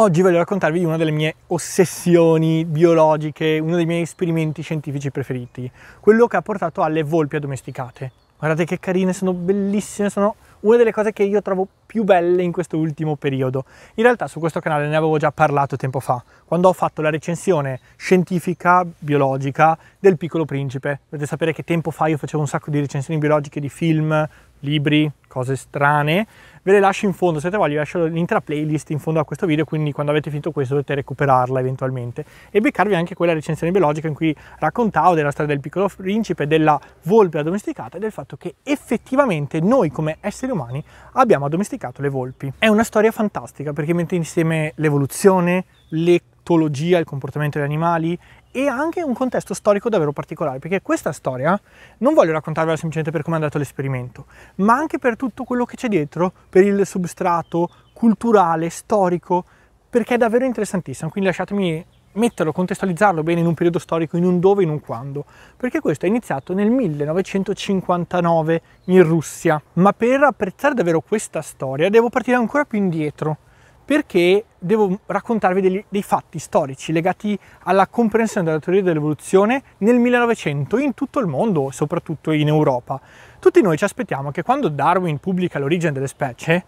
Oggi voglio raccontarvi una delle mie ossessioni biologiche, uno dei miei esperimenti scientifici preferiti, quello che ha portato alle volpi addomesticate. Guardate che carine, sono bellissime, sono una delle cose che io trovo più belle in questo ultimo periodo. In realtà su questo canale ne avevo già parlato tempo fa, quando ho fatto la recensione scientifica biologica del Piccolo Principe. Dovete sapere che tempo fa io facevo un sacco di recensioni biologiche di film, libri, cose strane, ve le lascio in fondo, se te voglio lascio l'intera playlist in fondo a questo video, quindi quando avete finito questo dovete recuperarla eventualmente e beccarvi anche quella recensione biologica in cui raccontavo della storia del piccolo principe, della volpe addomesticata e del fatto che effettivamente noi come esseri umani abbiamo addomesticato le volpi. È una storia fantastica perché mette insieme l'evoluzione, l'ecologia, il comportamento degli animali, e anche un contesto storico davvero particolare, perché questa storia non voglio raccontarvela semplicemente per come è andato l'esperimento, ma anche per tutto quello che c'è dietro, per il substrato culturale, storico, perché è davvero interessantissimo, quindi lasciatemi metterlo, contestualizzarlo bene in un periodo storico, in un dove, in un quando, perché questo è iniziato nel 1959 in Russia, ma per apprezzare davvero questa storia devo partire ancora più indietro, perché devo raccontarvi dei, dei fatti storici legati alla comprensione della teoria dell'evoluzione nel 1900 in tutto il mondo, soprattutto in Europa. Tutti noi ci aspettiamo che quando Darwin pubblica l'origine delle specie,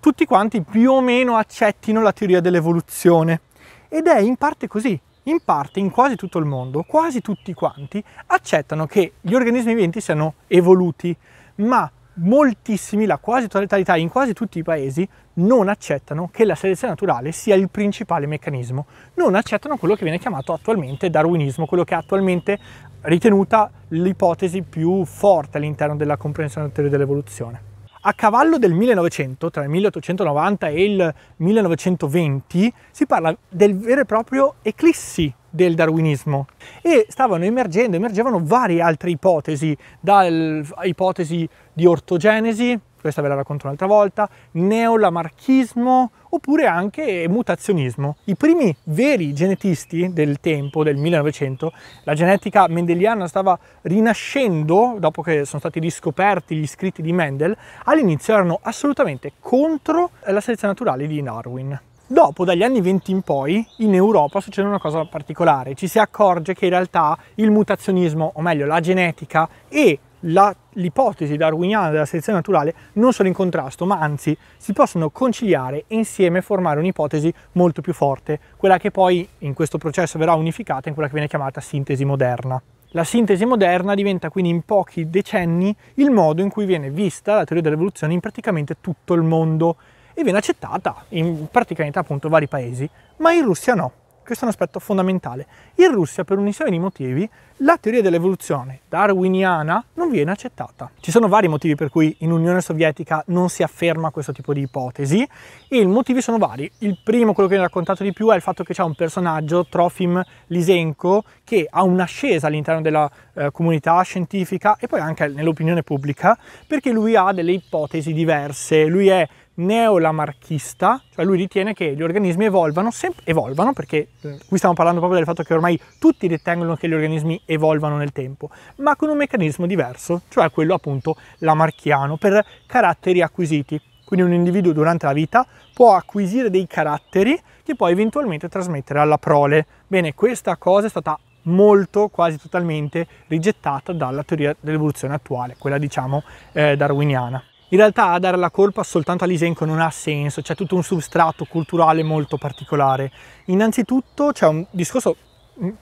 tutti quanti più o meno accettino la teoria dell'evoluzione. Ed è in parte così, in parte in quasi tutto il mondo, quasi tutti quanti accettano che gli organismi viventi siano evoluti, ma moltissimi, la quasi totalità in quasi tutti i paesi, non accettano che la selezione naturale sia il principale meccanismo, non accettano quello che viene chiamato attualmente darwinismo, quello che è attualmente ritenuta l'ipotesi più forte all'interno della comprensione della teoria dell'evoluzione. A cavallo del 1900, tra il 1890 e il 1920, si parla del vero e proprio eclissi del darwinismo e stavano emergendo, emergevano varie altre ipotesi, dall'ipotesi di ortogenesi, questa ve la racconto un'altra volta, neolamarchismo oppure anche mutazionismo. I primi veri genetisti del tempo, del 1900, la genetica mendeliana stava rinascendo dopo che sono stati riscoperti gli scritti di Mendel, all'inizio erano assolutamente contro la selezione naturale di Darwin. Dopo, dagli anni 20 in poi, in Europa succede una cosa particolare, ci si accorge che in realtà il mutazionismo, o meglio la genetica e la, l'ipotesi darwiniana della selezione naturale non sono in contrasto, ma anzi si possono conciliare e insieme formare un'ipotesi molto più forte, quella che poi in questo processo verrà unificata in quella che viene chiamata sintesi moderna. La sintesi moderna diventa quindi in pochi decenni il modo in cui viene vista la teoria dell'evoluzione in praticamente tutto il mondo e viene accettata in praticamente appunto vari paesi, ma in Russia no. Questo è un aspetto fondamentale. In Russia, per un insieme di motivi, la teoria dell'evoluzione darwiniana non viene accettata. Ci sono vari motivi per cui in Unione Sovietica non si afferma questo tipo di ipotesi e i motivi sono vari. Il primo, quello che vi ho raccontato di più, è il fatto che c'è un personaggio, Trofim Lisenko, che ha un'ascesa all'interno della eh, comunità scientifica e poi anche nell'opinione pubblica, perché lui ha delle ipotesi diverse. Lui è neolamarchista, cioè lui ritiene che gli organismi evolvano, evolvano perché eh, qui stiamo parlando proprio del fatto che ormai tutti ritengono che gli organismi evolvano nel tempo, ma con un meccanismo diverso, cioè quello appunto lamarchiano, per caratteri acquisiti. Quindi un individuo durante la vita può acquisire dei caratteri che poi eventualmente trasmettere alla prole. Bene, questa cosa è stata molto, quasi totalmente rigettata dalla teoria dell'evoluzione attuale, quella diciamo eh, darwiniana. In realtà dare la colpa soltanto all'Isenco non ha senso, c'è tutto un substrato culturale molto particolare. Innanzitutto c'è un discorso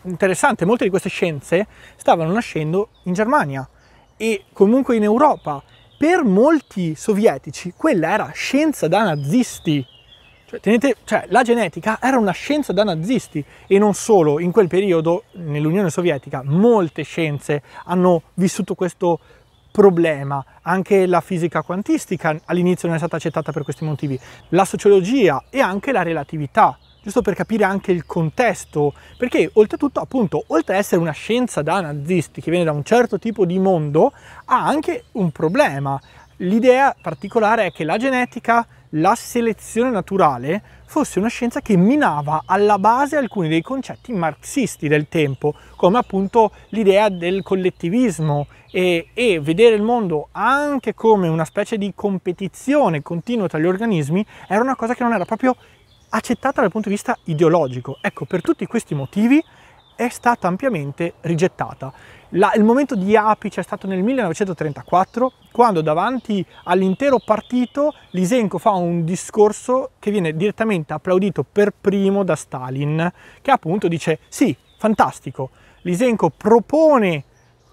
interessante, molte di queste scienze stavano nascendo in Germania e comunque in Europa. Per molti sovietici quella era scienza da nazisti. Cioè, tenete, cioè, la genetica era una scienza da nazisti e non solo, in quel periodo nell'Unione Sovietica molte scienze hanno vissuto questo problema, anche la fisica quantistica all'inizio non è stata accettata per questi motivi, la sociologia e anche la relatività, giusto per capire anche il contesto, perché oltretutto appunto, oltre ad essere una scienza da nazisti che viene da un certo tipo di mondo, ha anche un problema. L'idea particolare è che la genetica la selezione naturale fosse una scienza che minava alla base alcuni dei concetti marxisti del tempo, come appunto l'idea del collettivismo e, e, vedere il mondo anche come una specie di competizione continua tra gli organismi era una cosa che non era proprio accettata dal punto di vista ideologico. Ecco, per tutti questi motivi è stata ampiamente rigettata. La, il momento di apice è stato nel 1934, quando davanti all'intero partito Lisenko fa un discorso che viene direttamente applaudito per primo da Stalin, che appunto dice sì, fantastico, Lisenko propone,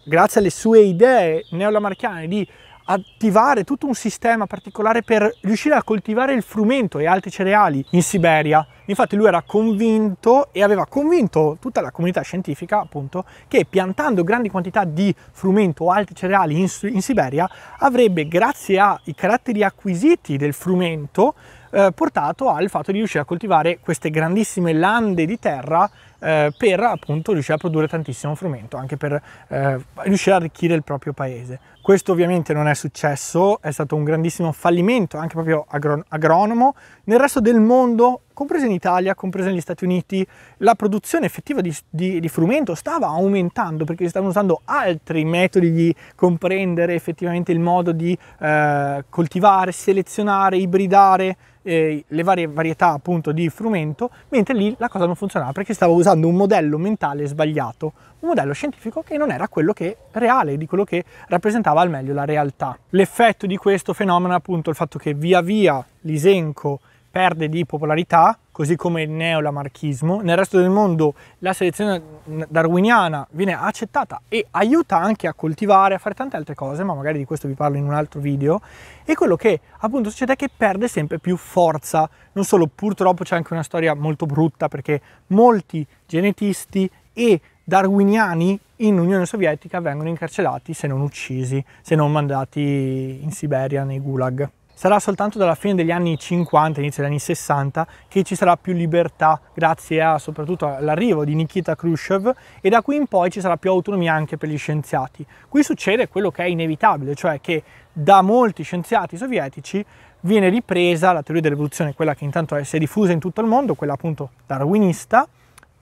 grazie alle sue idee neolamarchiane, di attivare tutto un sistema particolare per riuscire a coltivare il frumento e altri cereali in Siberia Infatti lui era convinto e aveva convinto tutta la comunità scientifica appunto che piantando grandi quantità di frumento o altri cereali in, in Siberia avrebbe grazie ai caratteri acquisiti del frumento eh, portato al fatto di riuscire a coltivare queste grandissime lande di terra eh, per appunto riuscire a produrre tantissimo frumento, anche per eh, riuscire a arricchire il proprio paese. Questo ovviamente non è successo, è stato un grandissimo fallimento anche proprio agron agronomo. Nel resto del mondo, compreso in Italia, compreso negli Stati Uniti, la produzione effettiva di, di, di frumento stava aumentando perché si stavano usando altri metodi di comprendere effettivamente il modo di eh, coltivare, selezionare, ibridare, eh, le varie varietà appunto di frumento, mentre lì la cosa non funzionava perché stava usando un modello mentale sbagliato, un modello scientifico che non era quello che reale, di quello che rappresentava al meglio la realtà. L'effetto di questo fenomeno è appunto il fatto che via via l'isenco perde di popolarità, così come il neolamarchismo. Nel resto del mondo la selezione darwiniana viene accettata e aiuta anche a coltivare, a fare tante altre cose, ma magari di questo vi parlo in un altro video. E quello che appunto succede è che perde sempre più forza. Non solo, purtroppo c'è anche una storia molto brutta perché molti genetisti e darwiniani in Unione Sovietica vengono incarcerati se non uccisi, se non mandati in Siberia nei gulag. Sarà soltanto dalla fine degli anni 50, inizio degli anni 60, che ci sarà più libertà, grazie a, soprattutto all'arrivo di Nikita Khrushchev, e da qui in poi ci sarà più autonomia anche per gli scienziati. Qui succede quello che è inevitabile, cioè che da molti scienziati sovietici viene ripresa la teoria dell'evoluzione, quella che intanto si è diffusa in tutto il mondo, quella appunto darwinista,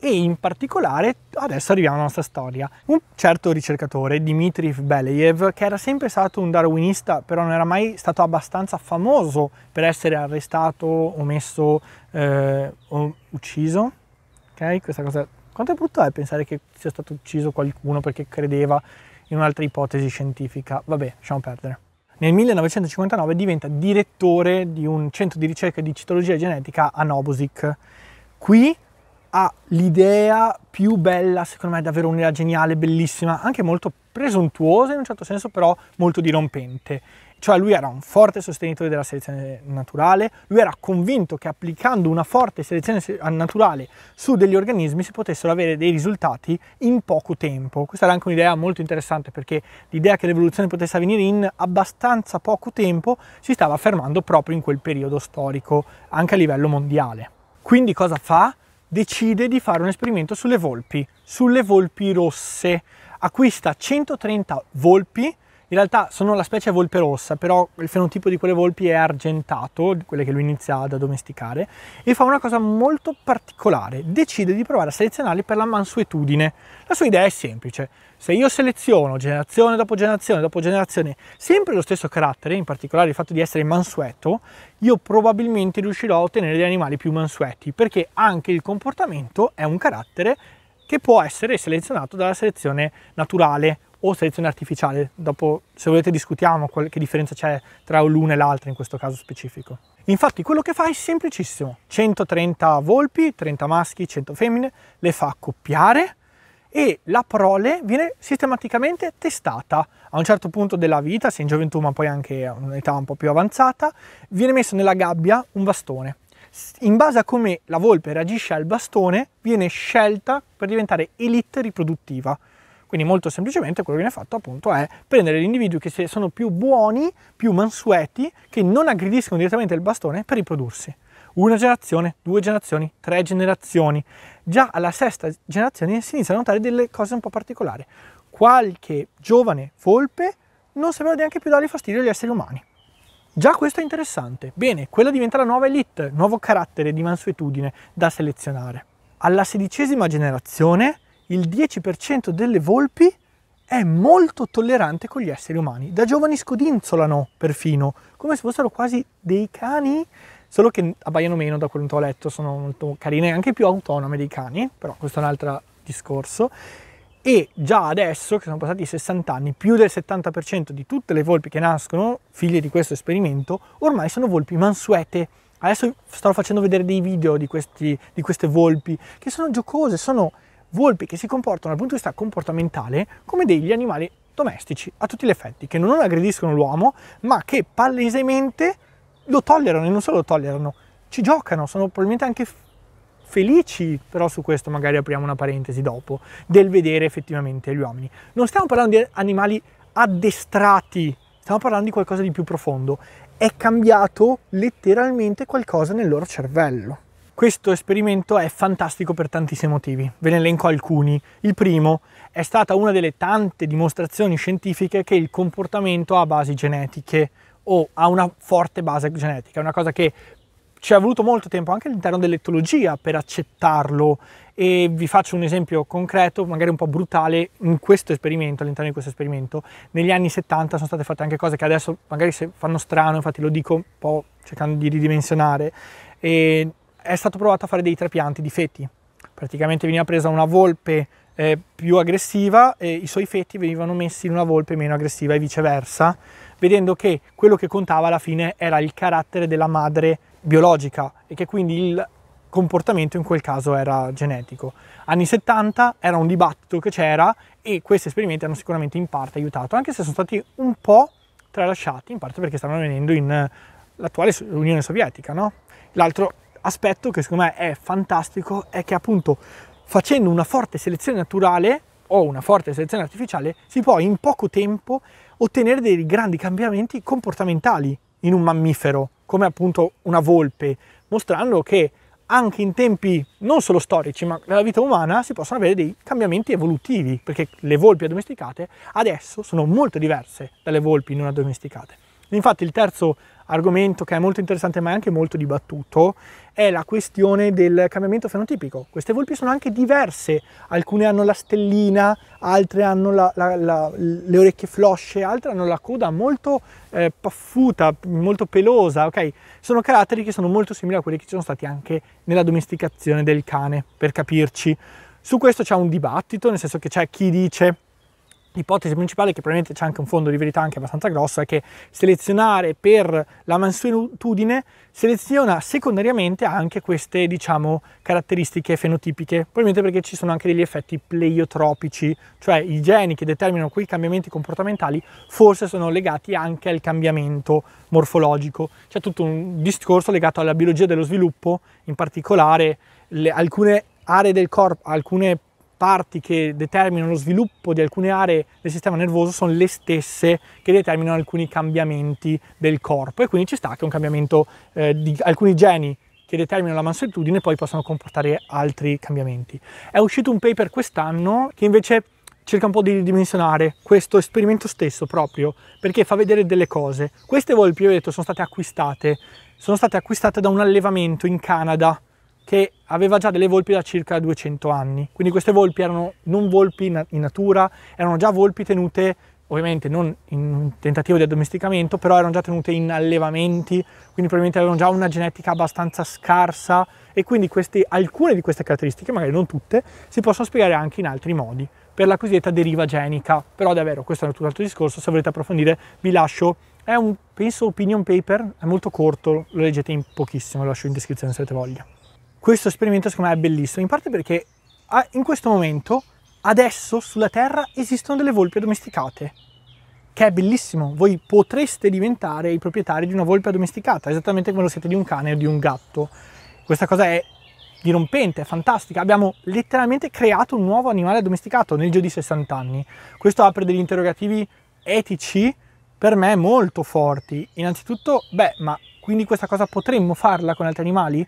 e in particolare adesso arriviamo alla nostra storia. Un certo ricercatore, Dmitry Beleyev, che era sempre stato un darwinista, però non era mai stato abbastanza famoso per essere arrestato, omesso eh, o ucciso. Ok, questa cosa. Quanto è brutto è pensare che sia stato ucciso qualcuno perché credeva in un'altra ipotesi scientifica. Vabbè, lasciamo perdere. Nel 1959 diventa direttore di un centro di ricerca di citologia genetica a Novosik. Qui ha l'idea più bella, secondo me davvero un'idea geniale, bellissima, anche molto presuntuosa in un certo senso, però molto dirompente. Cioè lui era un forte sostenitore della selezione naturale, lui era convinto che applicando una forte selezione naturale su degli organismi si potessero avere dei risultati in poco tempo. Questa era anche un'idea molto interessante perché l'idea che l'evoluzione potesse avvenire in abbastanza poco tempo si stava affermando proprio in quel periodo storico, anche a livello mondiale. Quindi cosa fa? decide di fare un esperimento sulle volpi, sulle volpi rosse. Acquista 130 volpi in realtà sono la specie volpe rossa, però il fenotipo di quelle volpi è argentato, quelle che lui inizia ad addomesticare, e fa una cosa molto particolare, decide di provare a selezionarli per la mansuetudine. La sua idea è semplice, se io seleziono generazione dopo generazione dopo generazione sempre lo stesso carattere, in particolare il fatto di essere mansueto, io probabilmente riuscirò a ottenere degli animali più mansueti, perché anche il comportamento è un carattere che può essere selezionato dalla selezione naturale o selezione artificiale. Dopo, se volete, discutiamo qual- che differenza c'è tra l'una e l'altra in questo caso specifico. Infatti, quello che fa è semplicissimo: 130 volpi, 30 maschi, 100 femmine, le fa accoppiare e la prole viene sistematicamente testata a un certo punto della vita, sia in gioventù ma poi anche a un'età un po' più avanzata, viene messo nella gabbia un bastone. In base a come la volpe reagisce al bastone, viene scelta per diventare elite riproduttiva. Quindi molto semplicemente quello che viene fatto appunto è prendere gli individui che sono più buoni, più mansueti, che non aggrediscono direttamente il bastone per riprodursi. Una generazione, due generazioni, tre generazioni. Già alla sesta generazione si iniziano a notare delle cose un po' particolari. Qualche giovane volpe non sapeva neanche più dare fastidio agli esseri umani. Già questo è interessante. Bene, quella diventa la nuova elite, nuovo carattere di mansuetudine da selezionare. Alla sedicesima generazione il 10% delle volpi è molto tollerante con gli esseri umani. Da giovani scodinzolano perfino, come se fossero quasi dei cani, solo che abbaiano meno da quanto ho letto, sono molto carine, anche più autonome dei cani, però questo è un altro discorso. E già adesso, che sono passati 60 anni, più del 70% di tutte le volpi che nascono, figlie di questo esperimento, ormai sono volpi mansuete. Adesso sto facendo vedere dei video di, questi, di queste volpi, che sono giocose, sono volpi che si comportano dal punto di vista comportamentale come degli animali domestici a tutti gli effetti, che non aggrediscono l'uomo, ma che palesemente lo tollerano e non solo lo tollerano, ci giocano, sono probabilmente anche felici, però su questo magari apriamo una parentesi dopo, del vedere effettivamente gli uomini. Non stiamo parlando di animali addestrati, stiamo parlando di qualcosa di più profondo. È cambiato letteralmente qualcosa nel loro cervello. Questo esperimento è fantastico per tantissimi motivi, ve ne elenco alcuni. Il primo è stata una delle tante dimostrazioni scientifiche che il comportamento ha basi genetiche o ha una forte base genetica, è una cosa che ci è voluto molto tempo anche all'interno dell'etologia per accettarlo e vi faccio un esempio concreto, magari un po' brutale, in questo esperimento, all'interno di questo esperimento, negli anni 70 sono state fatte anche cose che adesso magari fanno strano, infatti lo dico un po' cercando di ridimensionare, e è stato provato a fare dei trapianti di feti. Praticamente veniva presa una volpe eh, più aggressiva e i suoi feti venivano messi in una volpe meno aggressiva e viceversa, vedendo che quello che contava alla fine era il carattere della madre biologica e che quindi il comportamento in quel caso era genetico. Anni 70 era un dibattito che c'era e questi esperimenti hanno sicuramente in parte aiutato, anche se sono stati un po' tralasciati, in parte perché stavano avvenendo in eh, l'attuale Unione Sovietica, no? L'altro aspetto che secondo me è fantastico è che appunto facendo una forte selezione naturale o una forte selezione artificiale si può in poco tempo ottenere dei grandi cambiamenti comportamentali in un mammifero come appunto una volpe mostrando che anche in tempi non solo storici ma nella vita umana si possono avere dei cambiamenti evolutivi perché le volpi addomesticate adesso sono molto diverse dalle volpi non addomesticate Infatti il terzo argomento che è molto interessante ma è anche molto dibattuto è la questione del cambiamento fenotipico. Queste volpi sono anche diverse, alcune hanno la stellina, altre hanno la, la, la, le orecchie flosce, altre hanno la coda molto eh, paffuta, molto pelosa, ok? Sono caratteri che sono molto simili a quelli che ci sono stati anche nella domesticazione del cane, per capirci. Su questo c'è un dibattito, nel senso che c'è chi dice L'ipotesi principale, che probabilmente c'è anche un fondo di verità anche abbastanza grosso, è che selezionare per la mansuetudine seleziona secondariamente anche queste, diciamo, caratteristiche fenotipiche, probabilmente perché ci sono anche degli effetti pleiotropici, cioè i geni che determinano quei cambiamenti comportamentali forse sono legati anche al cambiamento morfologico. C'è tutto un discorso legato alla biologia dello sviluppo, in particolare le, alcune aree del corpo, alcune parti che determinano lo sviluppo di alcune aree del sistema nervoso sono le stesse che determinano alcuni cambiamenti del corpo e quindi ci sta che un cambiamento eh, di alcuni geni che determinano la mansuetudine poi possono comportare altri cambiamenti. È uscito un paper quest'anno che invece cerca un po' di ridimensionare questo esperimento stesso proprio perché fa vedere delle cose. Queste volpi, ho detto, sono state acquistate, sono state acquistate da un allevamento in Canada che aveva già delle volpi da circa 200 anni. Quindi queste volpi erano non volpi in natura, erano già volpi tenute ovviamente non in un tentativo di addomesticamento, però erano già tenute in allevamenti, quindi probabilmente avevano già una genetica abbastanza scarsa e quindi queste, alcune di queste caratteristiche, magari non tutte, si possono spiegare anche in altri modi, per la cosiddetta deriva genica. Però davvero, questo è un altro discorso, se volete approfondire vi lascio, è un, penso, opinion paper, è molto corto, lo leggete in pochissimo, lo lascio in descrizione se avete voglia. Questo esperimento secondo me è bellissimo, in parte perché ah, in questo momento, adesso sulla Terra esistono delle volpi addomesticate, che è bellissimo, voi potreste diventare i proprietari di una volpe addomesticata, esattamente come lo siete di un cane o di un gatto. Questa cosa è dirompente, è fantastica. Abbiamo letteralmente creato un nuovo animale addomesticato nel giro di 60 anni. Questo apre degli interrogativi etici per me molto forti. Innanzitutto, beh, ma quindi questa cosa potremmo farla con altri animali?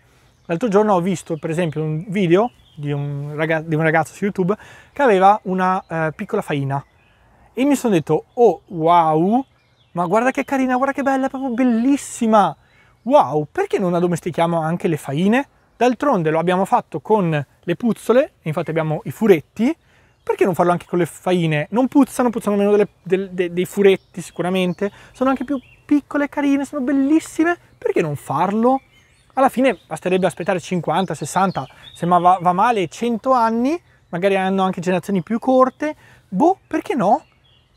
L'altro giorno ho visto per esempio un video di un, ragazzo, di un ragazzo su YouTube che aveva una eh, piccola faina e mi sono detto oh wow ma guarda che carina, guarda che bella, è proprio bellissima. Wow, perché non addomestichiamo anche le faine? D'altronde lo abbiamo fatto con le puzzole, infatti abbiamo i furetti, perché non farlo anche con le faine? Non puzzano, puzzano meno delle, del, de, dei furetti sicuramente, sono anche più piccole, carine, sono bellissime, perché non farlo? alla fine basterebbe aspettare 50, 60, se ma va, va male 100 anni, magari hanno anche generazioni più corte, boh, perché no?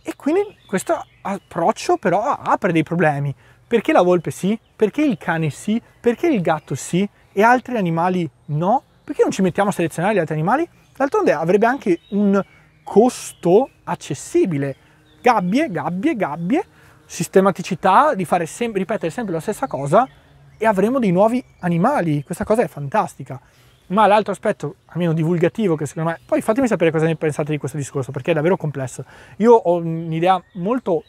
E quindi questo approccio però apre dei problemi. Perché la volpe sì? Perché il cane sì? Perché il gatto sì? E altri animali no? Perché non ci mettiamo a selezionare gli altri animali? D'altronde avrebbe anche un costo accessibile. Gabbie, gabbie, gabbie, sistematicità di fare sempre, ripetere sempre la stessa cosa e avremo dei nuovi animali. Questa cosa è fantastica. Ma l'altro aspetto, almeno divulgativo, che secondo me... Poi fatemi sapere cosa ne pensate di questo discorso, perché è davvero complesso. Io ho un'idea molto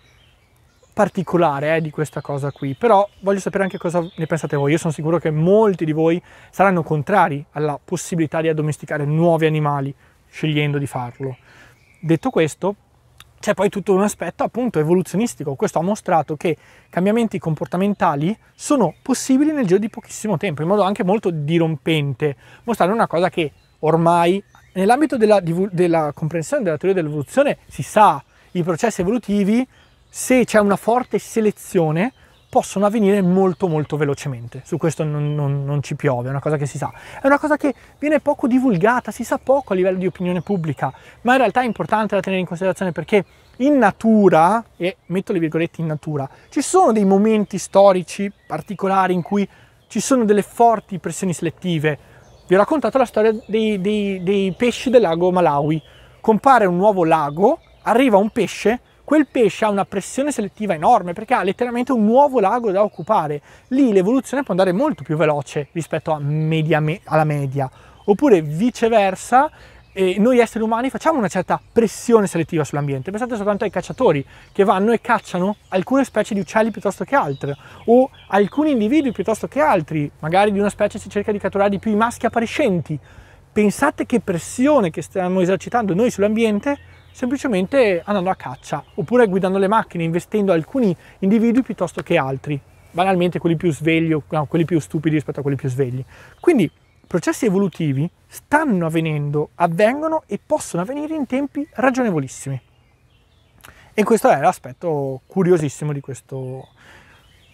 particolare eh, di questa cosa qui, però voglio sapere anche cosa ne pensate voi. Io sono sicuro che molti di voi saranno contrari alla possibilità di addomesticare nuovi animali scegliendo di farlo. Detto questo, c'è poi tutto un aspetto appunto evoluzionistico. Questo ha mostrato che cambiamenti comportamentali sono possibili nel giro di pochissimo tempo, in modo anche molto dirompente, mostrando una cosa che ormai nell'ambito della, della comprensione della teoria dell'evoluzione si sa, i processi evolutivi, se c'è una forte selezione, possono avvenire molto molto velocemente. Su questo non, non, non, ci piove, è una cosa che si sa. È una cosa che viene poco divulgata, si sa poco a livello di opinione pubblica, ma in realtà è importante da tenere in considerazione perché in natura, e metto le virgolette in natura, ci sono dei momenti storici particolari in cui ci sono delle forti pressioni selettive. Vi ho raccontato la storia dei, dei, dei pesci del lago Malawi. Compare un nuovo lago, arriva un pesce quel pesce ha una pressione selettiva enorme perché ha letteralmente un nuovo lago da occupare. Lì l'evoluzione può andare molto più veloce rispetto media me alla media. Oppure viceversa, eh, noi esseri umani facciamo una certa pressione selettiva sull'ambiente. Pensate soltanto ai cacciatori che vanno e cacciano alcune specie di uccelli piuttosto che altre, o alcuni individui piuttosto che altri. Magari di una specie si cerca di catturare di più i maschi appariscenti. Pensate che pressione che stiamo esercitando noi sull'ambiente semplicemente andando a caccia oppure guidando le macchine, investendo alcuni individui piuttosto che altri, banalmente quelli più svegli o no, quelli più stupidi rispetto a quelli più svegli. Quindi processi evolutivi stanno avvenendo, avvengono e possono avvenire in tempi ragionevolissimi. E questo è l'aspetto curiosissimo di questo,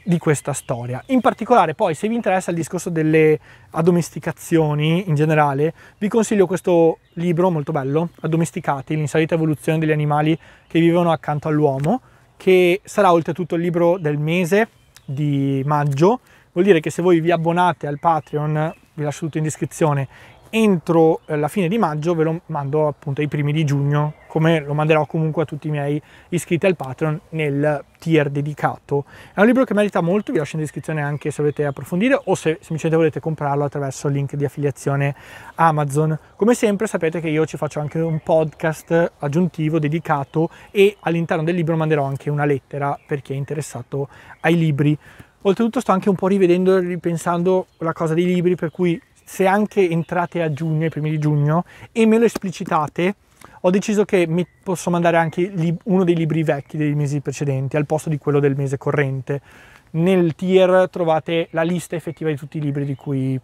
di questa storia. In particolare poi se vi interessa il discorso delle addomesticazioni in generale, vi consiglio questo libro molto bello, Addomesticati, l'insalita evoluzione degli animali che vivono accanto all'uomo, che sarà oltretutto il libro del mese di maggio. Vuol dire che se voi vi abbonate al Patreon, vi lascio tutto in descrizione, entro eh, la fine di maggio ve lo mando appunto ai primi di giugno come lo manderò comunque a tutti i miei iscritti al Patreon nel tier dedicato è un libro che merita molto vi lascio in descrizione anche se volete approfondire o se semplicemente volete comprarlo attraverso il link di affiliazione Amazon come sempre sapete che io ci faccio anche un podcast aggiuntivo dedicato e all'interno del libro manderò anche una lettera per chi è interessato ai libri Oltretutto sto anche un po' rivedendo e ripensando la cosa dei libri, per cui se anche entrate a giugno, i primi di giugno, e me lo esplicitate, ho deciso che mi posso mandare anche uno dei libri vecchi dei mesi precedenti al posto di quello del mese corrente. Nel tier trovate la lista effettiva di tutti i libri di cui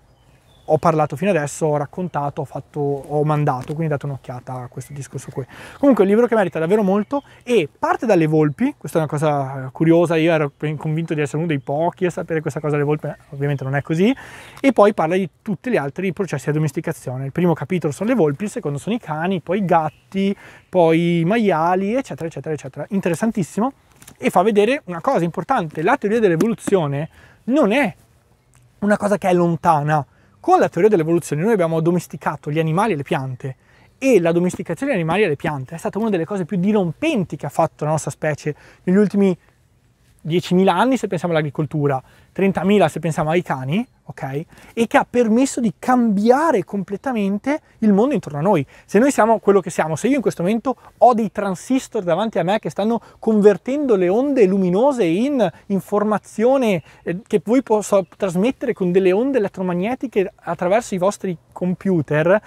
ho parlato fino adesso, ho raccontato, ho, fatto, ho mandato, quindi date un'occhiata a questo discorso qui. Comunque è un libro che merita davvero molto e parte dalle volpi, questa è una cosa eh, curiosa, io ero convinto di essere uno dei pochi a sapere questa cosa delle volpi, ovviamente non è così, e poi parla di tutti gli altri processi di addomesticazione. Il primo capitolo sono le volpi, il secondo sono i cani, poi i gatti, poi i maiali, eccetera, eccetera, eccetera. Interessantissimo e fa vedere una cosa importante, la teoria dell'evoluzione non è una cosa che è lontana, con la teoria dell'evoluzione noi abbiamo domesticato gli animali e le piante e la domesticazione degli animali e le piante è stata una delle cose più dirompenti che ha fatto la nostra specie negli ultimi 10.000 anni se pensiamo all'agricoltura, 30.000 se pensiamo ai cani, ok? E che ha permesso di cambiare completamente il mondo intorno a noi. Se noi siamo quello che siamo, se io in questo momento ho dei transistor davanti a me che stanno convertendo le onde luminose in informazione eh, che poi posso trasmettere con delle onde elettromagnetiche attraverso i vostri computer,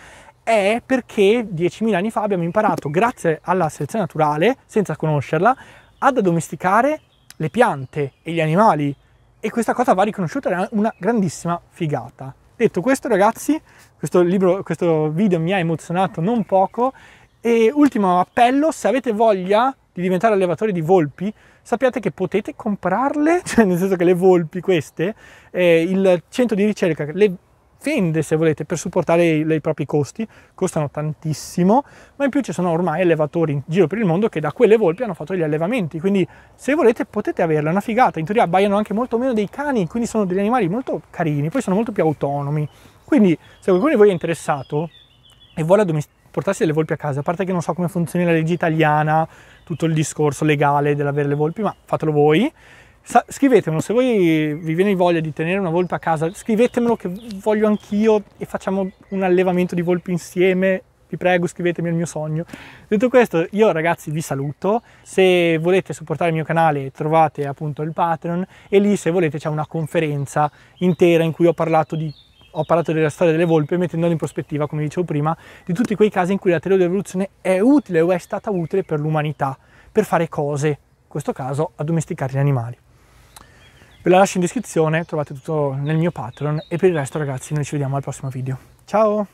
è perché 10.000 anni fa abbiamo imparato, grazie alla selezione naturale, senza conoscerla, ad addomesticare le piante e gli animali e questa cosa va riconosciuta, è una grandissima figata. Detto questo ragazzi, questo, libro, questo video mi ha emozionato non poco e ultimo appello, se avete voglia di diventare allevatori di volpi, sappiate che potete comprarle, cioè nel senso che le volpi queste, eh, il centro di ricerca le vende se volete per supportare i, i, propri costi, costano tantissimo, ma in più ci sono ormai allevatori in giro per il mondo che da quelle volpi hanno fatto gli allevamenti, quindi se volete potete averla, è una figata, in teoria abbaiano anche molto meno dei cani, quindi sono degli animali molto carini, poi sono molto più autonomi, quindi se qualcuno di voi è interessato e vuole portarsi delle volpi a casa, a parte che non so come funziona la legge italiana, tutto il discorso legale dell'avere le volpi, ma fatelo voi, scrivetemelo, se voi vi viene voglia di tenere una volpe a casa, scrivetemelo che voglio anch'io e facciamo un allevamento di volpi insieme vi prego scrivetemi al mio sogno. Detto questo, io ragazzi vi saluto, se volete supportare il mio canale trovate appunto il Patreon e lì se volete c'è una conferenza intera in cui ho parlato di ho parlato della storia delle volpe mettendola in prospettiva, come dicevo prima, di tutti quei casi in cui la teoria dell'evoluzione è utile o è stata utile per l'umanità, per fare cose, in questo caso addomesticare gli animali. Ve la lascio in descrizione, trovate tutto nel mio Patreon e per il resto ragazzi noi ci vediamo al prossimo video. Ciao!